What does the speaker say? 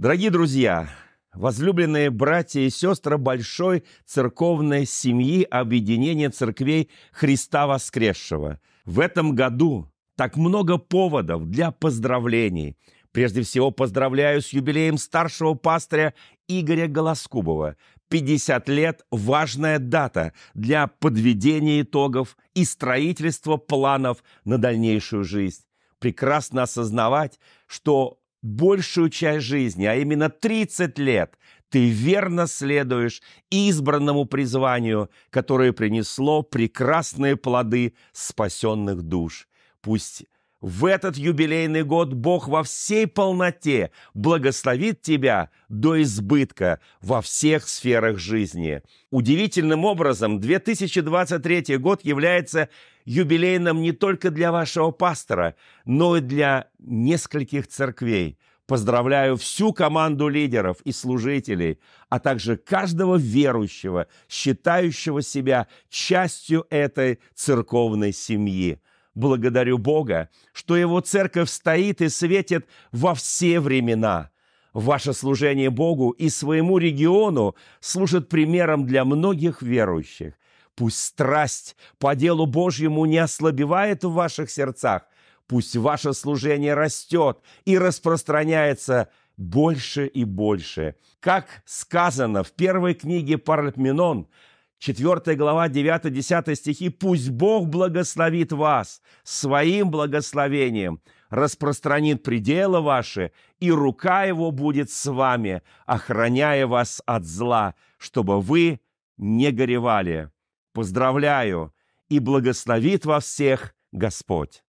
Дорогие друзья, возлюбленные братья и сестры большой церковной семьи объединения церквей Христа Воскресшего, в этом году так много поводов для поздравлений. Прежде всего, поздравляю с юбилеем старшего пастыря Игоря Голоскубова. 50 лет – важная дата для подведения итогов и строительства планов на дальнейшую жизнь прекрасно осознавать, что большую часть жизни, а именно 30 лет, ты верно следуешь избранному призванию, которое принесло прекрасные плоды спасенных душ. Пусть в этот юбилейный год Бог во всей полноте благословит тебя до избытка во всех сферах жизни. Удивительным образом 2023 год является юбилейным не только для вашего пастора, но и для нескольких церквей. Поздравляю всю команду лидеров и служителей, а также каждого верующего, считающего себя частью этой церковной семьи. Благодарю Бога, что Его церковь стоит и светит во все времена. Ваше служение Богу и своему региону служит примером для многих верующих. Пусть страсть по делу Божьему не ослабевает в ваших сердцах. Пусть ваше служение растет и распространяется больше и больше. Как сказано в первой книге Паральпминон – 4 глава 9-10 стихи. «Пусть Бог благословит вас своим благословением, распространит пределы ваши, и рука его будет с вами, охраняя вас от зла, чтобы вы не горевали. Поздравляю, и благословит вас всех Господь!»